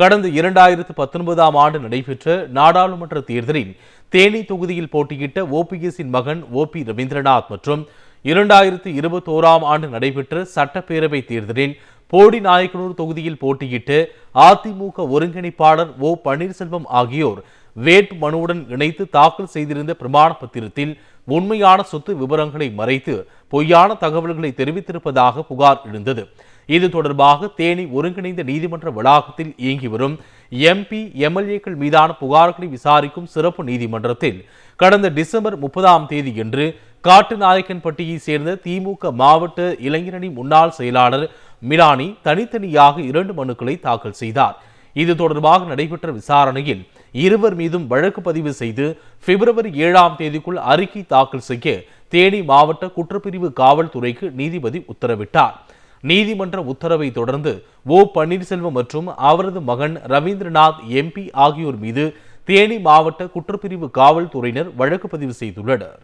கடந்த இரண்டாயிரத்து பத்தொன்பதாம் ஆண்டு நடைபெற்ற நாடாளுமன்ற தேர்தலில் தேனி தொகுதியில் போட்டியிட்ட ஓபிஎஸ்ஸின் மகன் ஓ பி ரவீந்திரநாத் மற்றும் இரண்டாயிரத்து இருபத்தோராம் ஆண்டு நடைபெற்ற சட்டப்பேரவை தேர்தலில் போடி நாயக்கனூர் தொகுதியில் போட்டியிட்டு அதிமுக ஒருங்கிணைப்பாளர் ஓ பன்னீர்செல்வம் ஆகியோர் வேட்பு மனுவுடன் இணைத்து தாக்கல் செய்திருந்த பிரமாண பத்திரத்தில் உண்மையான சொத்து விவரங்களை மறைத்து பொய்யான தகவல்களை தெரிவித்திருப்பதாக புகார் எழுந்தது இது தொடர்பாக தேனி ஒருங்கிணைந்த நீதிமன்ற வளாகத்தில் இயங்கி வரும் எம்பி எம்எல்ஏக்கள் மீதான புகார்களை விசாரிக்கும் சிறப்பு நீதிமன்றத்தில் கடந்த டிசம்பர் முப்பதாம் தேதியன்று காட்டுநாயக்கன்பட்டியைச் சேர்ந்த திமுக மாவட்ட இளைஞரணி முன்னாள் செயலாளர் மிலானி தனித்தனியாக இரண்டு மனுக்களை தாக்கல் செய்தார் இது தொடர்பாக நடைபெற்ற விசாரணையில் இருவர் மீதும் வழக்கு பதிவு செய்து பிப்ரவரி ஏழாம் தேதிக்குள் அறிக்கை தாக்கல் செய்ய தேனி மாவட்ட குற்றப்பிரிவு காவல்துறைக்கு நீதிபதி உத்தரவிட்டார் நீதிமன்ற உத்தரவை தொடர்ந்து ஓ பன்னீர்செல்வம் மற்றும் அவரது மகன் ரவீந்திரநாத் எம்பி ஆகியோர் மீது தேனி மாவட்ட குற்றப்பிரிவு காவல்துறையினர் வழக்கு பதிவு செய்துள்ளனர்